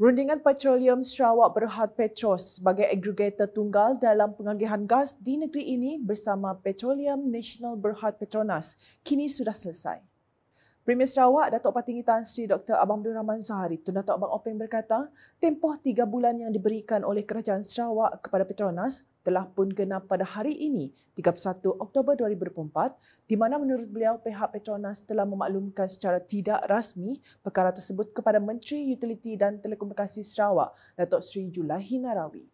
Rundingan Petroleum Sarawak Berhad Petros sebagai agregator tunggal dalam pengagihan gas di negeri ini bersama Petroleum National Berhad Petronas kini sudah selesai. Premier Sarawak, Datuk Patinggi Tan Sri Dr. Abang Abdul Rahman Zahari, Tun Datuk Abang Openg berkata, tempoh tiga bulan yang diberikan oleh Kerajaan Sarawak kepada Petronas telah pun genap pada hari ini, 31 Oktober 2024, di mana menurut beliau pihak Petronas telah memaklumkan secara tidak rasmi perkara tersebut kepada Menteri Utility dan Telekomunikasi Sarawak, Datuk Sri Julahi Narawi.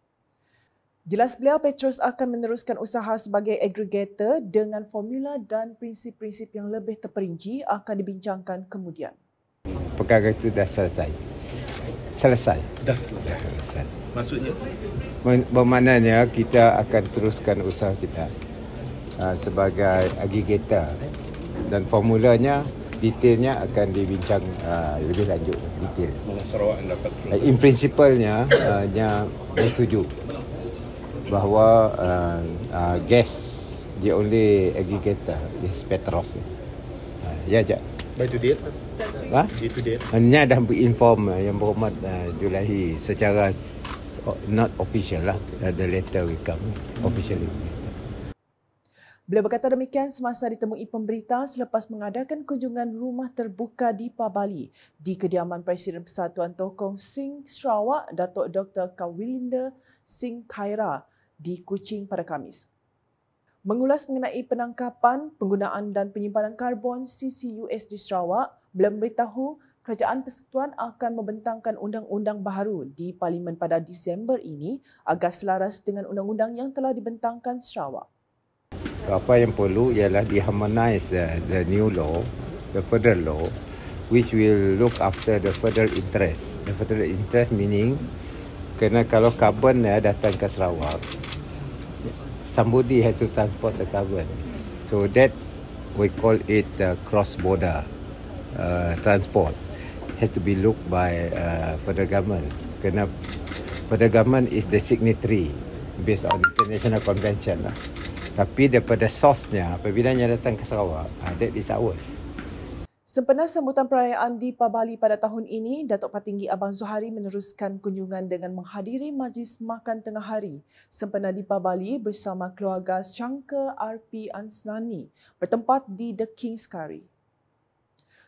Jelas beliau Petros akan meneruskan usaha sebagai aggregator dengan formula dan prinsip-prinsip yang lebih terperinci akan dibincangkan kemudian. Perkara itu dah selesai. Selesai. Dah. dah selesai. Maksudnya? Bermaknanya kita akan teruskan usaha kita ah, sebagai aggregator dan formulanya detailnya akan dibincang ah, lebih lanjut detail. Uh, in principle-nya uh, ah, yang bersetuju bahawa uh, uh, gas dia oleh aggregator is Petros ni. Uh, ya, ja. By to date? Ha? Day to Hanya dah inform uh, yang berhormat uh, Julahi secara not official lah. Uh, the letter we come officially. Beliau berkata demikian semasa ditemui pemberita selepas mengadakan kunjungan rumah terbuka di Pabali di kediaman Presiden Persatuan Tokong Singh Sarawak, Datuk Dr. Kawilinda Singh Khaira di Kuching pada Kamis. Mengulas mengenai penangkapan, penggunaan dan penyimpanan karbon CCUS di Sarawak, belum beritahu Kerajaan Persekutuan akan membentangkan undang-undang baru di Parlimen pada Disember ini agar selaras dengan undang-undang yang telah dibentangkan Sarawak. So, apa yang perlu ialah diharmonize the, eh, the new law, the federal law, which will look after the federal interest. The federal interest meaning kerana kalau carbon ya, datang ke Sarawak, somebody has to transport the carbon. So that we call it uh, cross-border uh, transport has to be looked by uh, federal government. Kena federal government is the signatory based on international convention lah. Tapi daripada sosnya, apabila yang datang ke Sarawak, uh, that is ours. Sempena sambutan perayaan di Pabali pada tahun ini, Datuk Patinggi Abang Zuhari meneruskan kunjungan dengan menghadiri majlis makan tengah hari sempena di Pabali bersama keluarga Cangka RP Ansnani bertempat di The King's Curry.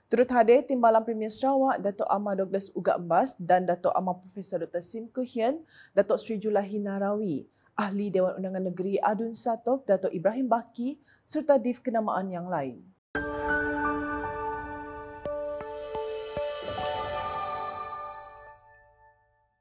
Turut hadir Timbalan Premier Sarawak Datuk Amar Douglas Ugak Embas dan Datuk Amar Profesor Dr. Sim Kuhian, Datuk Sri Julahi Narawi, Ahli Dewan Undangan Negeri Adun Satok Datuk Ibrahim Baki serta div kenamaan yang lain.